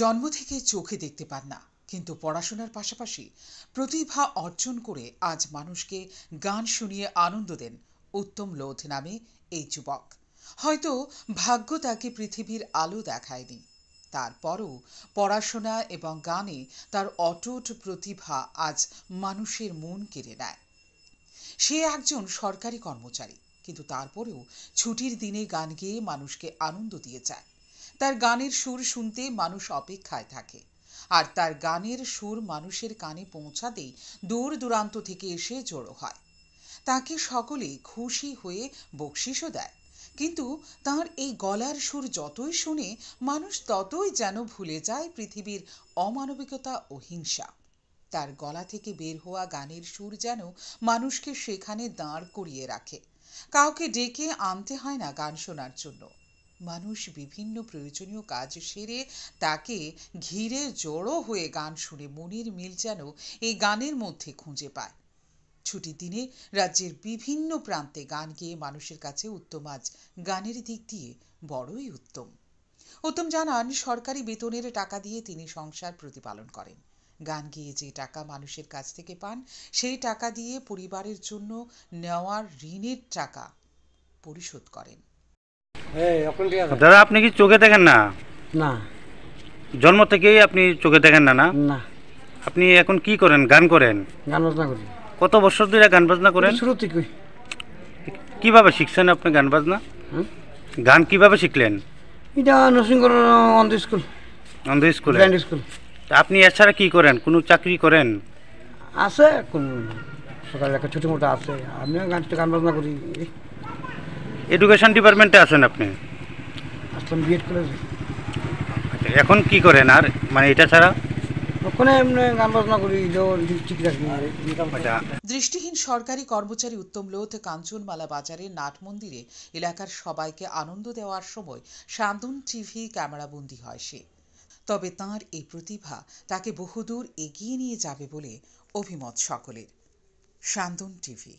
জন্ম থেকে চোখে দেখতে পান না কিন্তু পড়াশোনার পাশাপাশি প্রতিভা অর্জন করে আজ মানুষকে গান শুনিয়ে আনন্দ দেন উত্তম লোধ নামে এই যুবক হয়তো ভাগ্য তাকে পৃথিবীর আলো দেখায়নি তারপরও পড়াশোনা এবং গানে তার অটুট প্রতিভা আজ মানুষের মন কেড়ে নেয় সে একজন সরকারি কর্মচারী কিন্তু তারপরেও ছুটির দিনে গান গেয়ে মানুষকে আনন্দ দিয়ে যায় তার গানের সুর শুনতে মানুষ অপেক্ষায় থাকে আর তার গানের সুর মানুষের কানে পৌঁছাতেই দূর দূরান্ত থেকে এসে জড়ো হয় তাকে সকলে খুশি হয়ে বকশিসও দেয় কিন্তু তার এই গলার সুর যতই শুনে মানুষ ততই যেন ভুলে যায় পৃথিবীর অমানবিকতা ও হিংসা তার গলা থেকে বের হওয়া গানের সুর যেন মানুষকে সেখানে দাঁড় করিয়ে রাখে কাউকে ডেকে আনতে হয় না গান শোনার জন্য মানুষ বিভিন্ন প্রয়োজনীয় কাজ সেরে তাকে ঘিরে জড়ো হয়ে গান শুনে মনের মিল যেন এই গানের মধ্যে খুঁজে পায় ছুটির দিনে রাজ্যের বিভিন্ন প্রান্তে গান গেয়ে মানুষের কাছে উত্তম আজ গানের দিক দিয়ে বড়ই উত্তম উত্তম জানান সরকারি বেতনের টাকা দিয়ে তিনি সংসার প্রতিপালন করেন গান গেয়ে যে টাকা মানুষের কাছ থেকে পান সেই টাকা দিয়ে পরিবারের জন্য নেওয়ার ঋণের টাকা পরিশোধ করেন দাদা আপনি কি চোখে দেখেন না না জন্ম থেকেই আপনি চোখে দেখেন না না না আপনি এখন কি করেন গান করেন গান বাজনা করি কত বছর ধরে গান বাজনা করেন শুরু থেকে কিভাবে শিখছেন আপনি গান বাজনা গান কিভাবে শিখলেন এটা অন অন্ধ স্কুল অন্ধ স্কুল স্কুল আপনি এছাড়া কি করেন কোনো চাকরি করেন আছে কোন সকালে একটা ছোটো মোটা আছে আমিও গান গান বাজনা করি এডুকেশন ডিপার্টমেন্টে আছেন আপনি আচ্ছা, এখন কি করেন আর মানে এটা ছাড়া আচ্ছা। দৃষ্টিহীন সরকারি কর্মচারী উত্তম লোথ কাঞ্চনমালা বাজারে নাট মন্দিরে এলাকার সবাইকে আনন্দ দেওয়ার সময় সান্দুন টিভি ক্যামেরাবন্দি হয় সে তবে তার এই প্রতিভা তাকে বহুদূর এগিয়ে নিয়ে যাবে বলে অভিমত সকলের সান্দুন টিভি